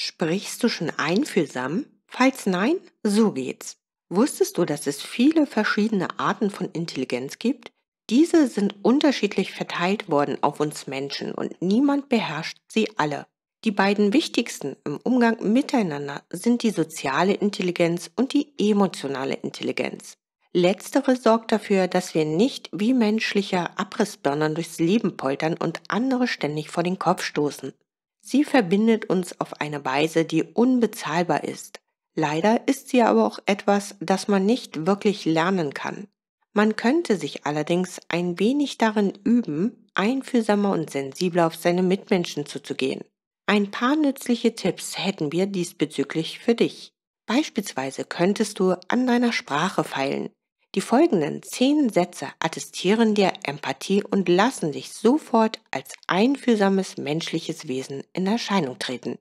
Sprichst du schon einfühlsam? Falls nein, so geht's. Wusstest du, dass es viele verschiedene Arten von Intelligenz gibt? Diese sind unterschiedlich verteilt worden auf uns Menschen und niemand beherrscht sie alle. Die beiden wichtigsten im Umgang miteinander sind die soziale Intelligenz und die emotionale Intelligenz. Letztere sorgt dafür, dass wir nicht wie menschliche Abrissbirnen durchs Leben poltern und andere ständig vor den Kopf stoßen. Sie verbindet uns auf eine Weise, die unbezahlbar ist. Leider ist sie aber auch etwas, das man nicht wirklich lernen kann. Man könnte sich allerdings ein wenig darin üben, einfühlsamer und sensibler auf seine Mitmenschen zuzugehen. Ein paar nützliche Tipps hätten wir diesbezüglich für dich. Beispielsweise könntest du an deiner Sprache feilen, die folgenden zehn Sätze attestieren dir Empathie und lassen dich sofort als einfühlsames menschliches Wesen in Erscheinung treten.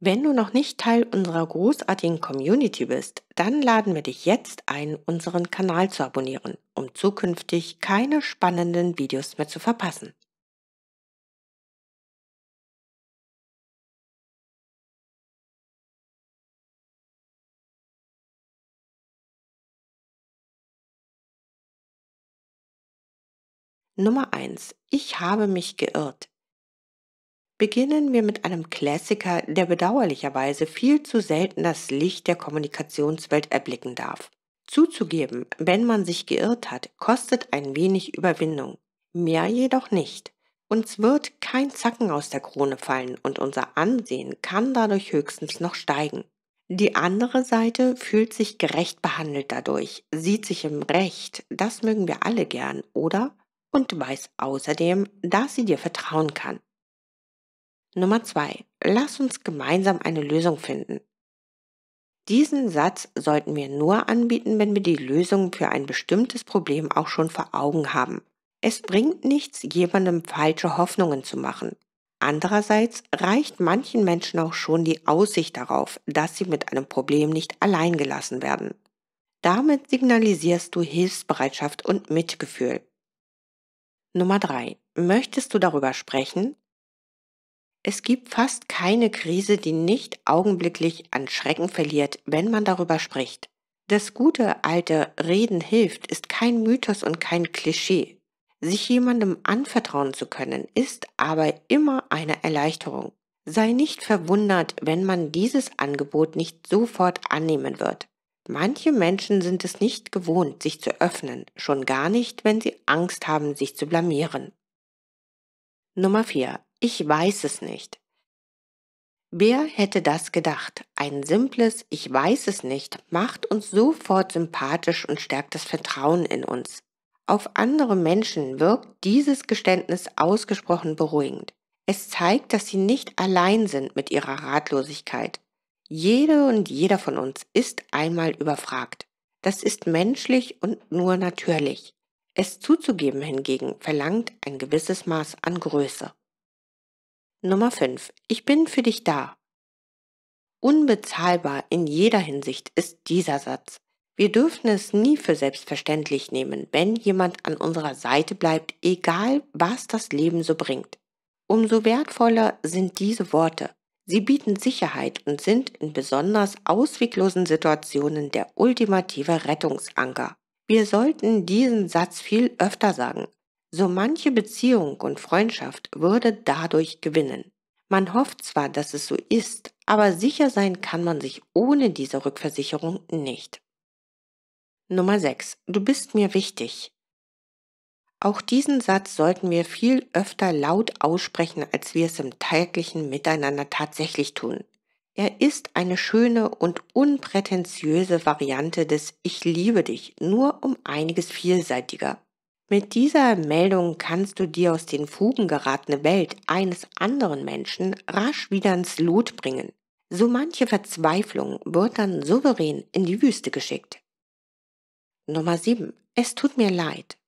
Wenn du noch nicht Teil unserer großartigen Community bist, dann laden wir dich jetzt ein, unseren Kanal zu abonnieren, um zukünftig keine spannenden Videos mehr zu verpassen. Nummer 1. Ich habe mich geirrt. Beginnen wir mit einem Klassiker, der bedauerlicherweise viel zu selten das Licht der Kommunikationswelt erblicken darf. Zuzugeben, wenn man sich geirrt hat, kostet ein wenig Überwindung, mehr jedoch nicht. Uns wird kein Zacken aus der Krone fallen und unser Ansehen kann dadurch höchstens noch steigen. Die andere Seite fühlt sich gerecht behandelt dadurch, sieht sich im Recht, das mögen wir alle gern, oder? und weiß außerdem, dass sie dir vertrauen kann. Nummer zwei: Lass uns gemeinsam eine Lösung finden. Diesen Satz sollten wir nur anbieten, wenn wir die Lösung für ein bestimmtes Problem auch schon vor Augen haben. Es bringt nichts, jemandem falsche Hoffnungen zu machen. Andererseits reicht manchen Menschen auch schon die Aussicht darauf, dass sie mit einem Problem nicht allein gelassen werden. Damit signalisierst du Hilfsbereitschaft und Mitgefühl. Nummer 3. Möchtest du darüber sprechen? Es gibt fast keine Krise, die nicht augenblicklich an Schrecken verliert, wenn man darüber spricht. Das gute alte Reden hilft ist kein Mythos und kein Klischee. Sich jemandem anvertrauen zu können, ist aber immer eine Erleichterung. Sei nicht verwundert, wenn man dieses Angebot nicht sofort annehmen wird. Manche Menschen sind es nicht gewohnt, sich zu öffnen, schon gar nicht, wenn sie Angst haben, sich zu blamieren. Nummer 4. Ich weiß es nicht. Wer hätte das gedacht? Ein simples Ich weiß es nicht macht uns sofort sympathisch und stärkt das Vertrauen in uns. Auf andere Menschen wirkt dieses Geständnis ausgesprochen beruhigend. Es zeigt, dass sie nicht allein sind mit ihrer Ratlosigkeit jede und jeder von uns ist einmal überfragt. Das ist menschlich und nur natürlich. Es zuzugeben hingegen verlangt ein gewisses Maß an Größe. Nummer 5. Ich bin für dich da. Unbezahlbar in jeder Hinsicht ist dieser Satz. Wir dürfen es nie für selbstverständlich nehmen, wenn jemand an unserer Seite bleibt, egal was das Leben so bringt. Umso wertvoller sind diese Worte. Sie bieten Sicherheit und sind in besonders ausweglosen Situationen der ultimative Rettungsanker. Wir sollten diesen Satz viel öfter sagen. So manche Beziehung und Freundschaft würde dadurch gewinnen. Man hofft zwar, dass es so ist, aber sicher sein kann man sich ohne diese Rückversicherung nicht. Nummer 6. Du bist mir wichtig. Auch diesen Satz sollten wir viel öfter laut aussprechen, als wir es im täglichen Miteinander tatsächlich tun. Er ist eine schöne und unprätentiöse Variante des Ich liebe dich, nur um einiges vielseitiger. Mit dieser Meldung kannst du die aus den Fugen geratene Welt eines anderen Menschen rasch wieder ins Lot bringen. So manche Verzweiflung wird dann souverän in die Wüste geschickt. Nummer 7. Es tut mir leid.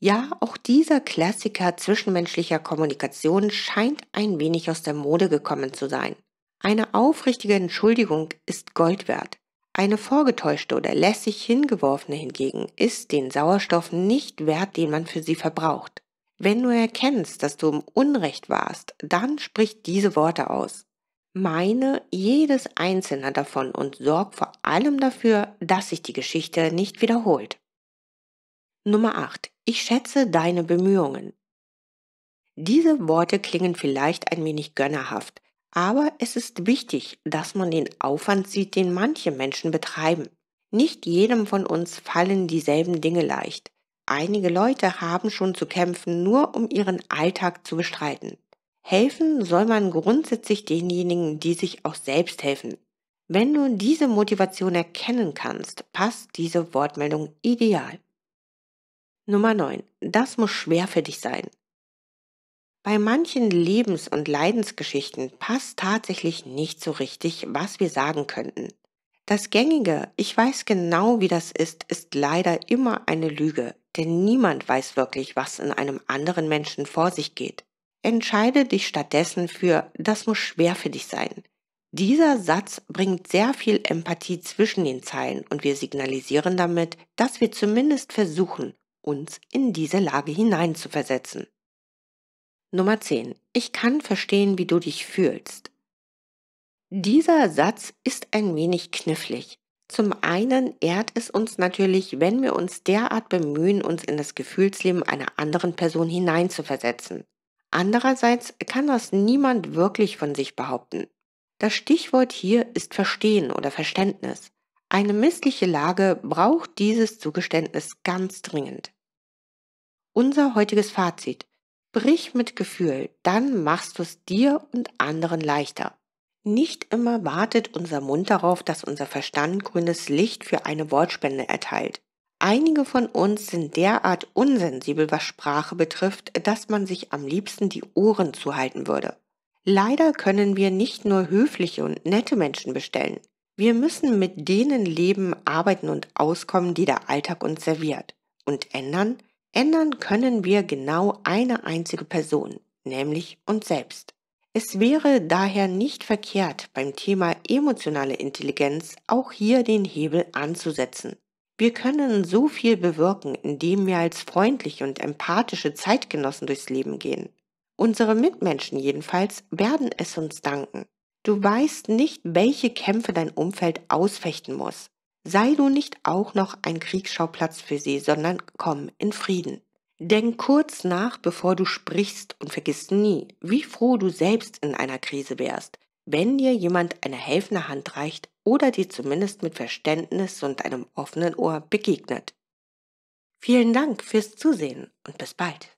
Ja, auch dieser Klassiker zwischenmenschlicher Kommunikation scheint ein wenig aus der Mode gekommen zu sein. Eine aufrichtige Entschuldigung ist Gold wert. Eine vorgetäuschte oder lässig hingeworfene hingegen ist den Sauerstoff nicht wert, den man für sie verbraucht. Wenn du erkennst, dass du im Unrecht warst, dann sprich diese Worte aus. Meine jedes einzelne davon und sorg vor allem dafür, dass sich die Geschichte nicht wiederholt. Nummer 8. Ich schätze deine Bemühungen. Diese Worte klingen vielleicht ein wenig gönnerhaft, aber es ist wichtig, dass man den Aufwand sieht, den manche Menschen betreiben. Nicht jedem von uns fallen dieselben Dinge leicht. Einige Leute haben schon zu kämpfen, nur um ihren Alltag zu bestreiten. Helfen soll man grundsätzlich denjenigen, die sich auch selbst helfen. Wenn du diese Motivation erkennen kannst, passt diese Wortmeldung ideal. Nummer 9. Das muss schwer für dich sein. Bei manchen Lebens- und Leidensgeschichten passt tatsächlich nicht so richtig, was wir sagen könnten. Das gängige, ich weiß genau, wie das ist, ist leider immer eine Lüge, denn niemand weiß wirklich, was in einem anderen Menschen vor sich geht. Entscheide dich stattdessen für, das muss schwer für dich sein. Dieser Satz bringt sehr viel Empathie zwischen den Zeilen und wir signalisieren damit, dass wir zumindest versuchen, uns in diese Lage hineinzuversetzen. Nummer 10. Ich kann verstehen, wie du dich fühlst. Dieser Satz ist ein wenig knifflig. Zum einen ehrt es uns natürlich, wenn wir uns derart bemühen, uns in das Gefühlsleben einer anderen Person hineinzuversetzen. Andererseits kann das niemand wirklich von sich behaupten. Das Stichwort hier ist Verstehen oder Verständnis. Eine missliche Lage braucht dieses Zugeständnis ganz dringend. Unser heutiges Fazit. Brich mit Gefühl, dann machst du es dir und anderen leichter. Nicht immer wartet unser Mund darauf, dass unser Verstand grünes Licht für eine Wortspende erteilt. Einige von uns sind derart unsensibel, was Sprache betrifft, dass man sich am liebsten die Ohren zuhalten würde. Leider können wir nicht nur höfliche und nette Menschen bestellen. Wir müssen mit denen leben, arbeiten und auskommen, die der Alltag uns serviert. Und ändern? Ändern können wir genau eine einzige Person, nämlich uns selbst. Es wäre daher nicht verkehrt, beim Thema emotionale Intelligenz auch hier den Hebel anzusetzen. Wir können so viel bewirken, indem wir als freundliche und empathische Zeitgenossen durchs Leben gehen. Unsere Mitmenschen jedenfalls werden es uns danken. Du weißt nicht, welche Kämpfe dein Umfeld ausfechten muss. Sei du nicht auch noch ein Kriegsschauplatz für sie, sondern komm in Frieden. Denk kurz nach, bevor du sprichst und vergiss nie, wie froh du selbst in einer Krise wärst, wenn dir jemand eine helfende Hand reicht oder dir zumindest mit Verständnis und einem offenen Ohr begegnet. Vielen Dank fürs Zusehen und bis bald.